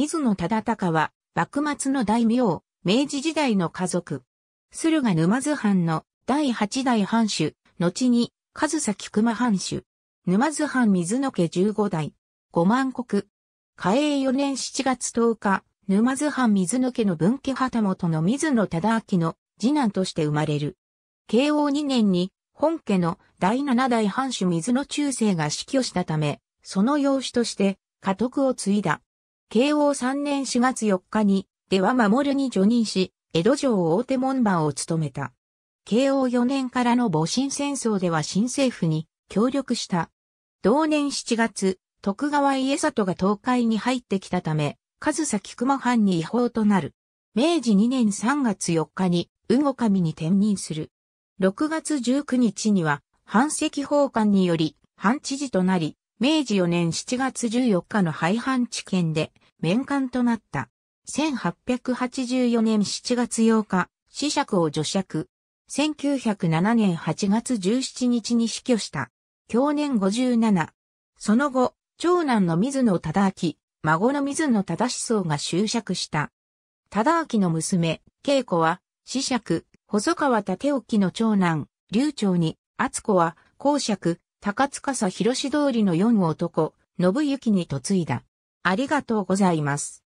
水野忠敬は、幕末の大名、明治時代の家族。駿河沼津藩の第8代藩主、後に、上崎熊藩主。沼津藩水野家15代、五万国。嘉永4年7月10日、沼津藩水野家の分家旗本の水野忠明の次男として生まれる。慶応2年に、本家の第7代藩主水野中世が死去したため、その養子として、家督を継いだ。慶応3年4月4日に、出羽守に助任し、江戸城大手門番を務めた。慶応4年からの戊辰戦争では新政府に協力した。同年7月、徳川家里が東海に入ってきたため、上総菊間藩に違法となる。明治2年3月4日に、羽後神に転任する。6月19日には、藩赤奉還により、藩知事となり、明治4年7月14日の廃藩置県で、面官となった。1884年7月8日、死者を除釈。1907年8月17日に死去した。去年57。その後、長男の水野忠明、孫の水野忠思想が就釈した。忠明の娘、恵子は、死者、細川立沖の長男、流長に、厚子は、公爵、高塚広志通りの4男、信行に嫁いだ。ありがとうございます。